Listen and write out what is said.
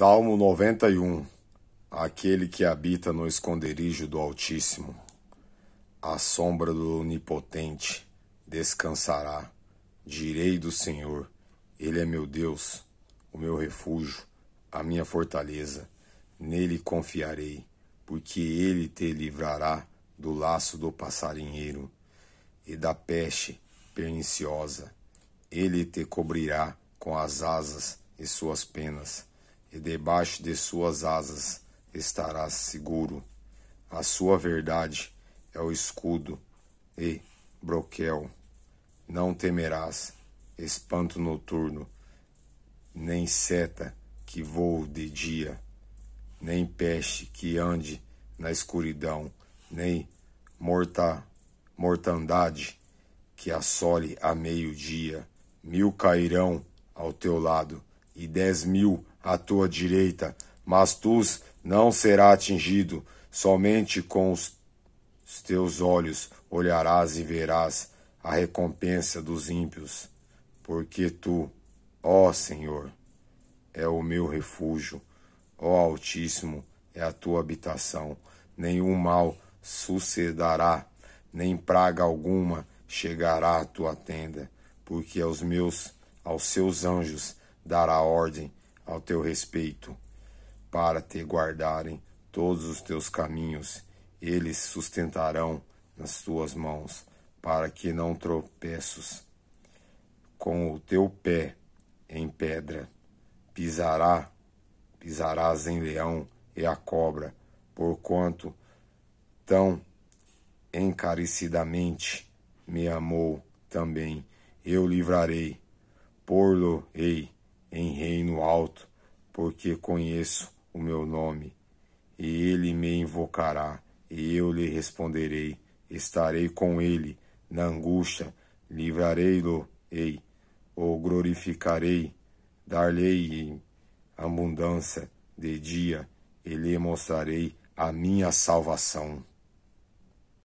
Salmo 91 Aquele que habita no esconderijo do Altíssimo, à sombra do Onipotente, descansará. Direi do Senhor: Ele é meu Deus, o meu refúgio, a minha fortaleza. Nele confiarei, porque ele te livrará do laço do passarinheiro e da peste perniciosa. Ele te cobrirá com as asas e suas penas e debaixo de suas asas estarás seguro. A sua verdade é o escudo e broquel. Não temerás espanto noturno, nem seta que voe de dia, nem peste que ande na escuridão, nem morta, mortandade que assole a meio-dia. Mil cairão ao teu lado e dez mil à tua direita, mas tu não será atingido, somente com os teus olhos olharás e verás a recompensa dos ímpios, porque tu, ó Senhor, é o meu refúgio, ó Altíssimo, é a tua habitação. Nenhum mal sucederá, nem praga alguma chegará à tua tenda, porque aos meus, aos seus anjos dará ordem ao teu respeito, para te guardarem todos os teus caminhos. Eles sustentarão nas tuas mãos, para que não tropeças. com o teu pé em pedra. Pisará, pisarás em leão e a cobra, porquanto tão encarecidamente me amou também. Eu livrarei, por-lo-ei em reino alto, porque conheço o meu nome, e ele me invocará, e eu lhe responderei, estarei com ele na angústia, livrarei-lo-ei, o glorificarei, dar-lhe-ei abundância de dia, e lhe mostrarei a minha salvação.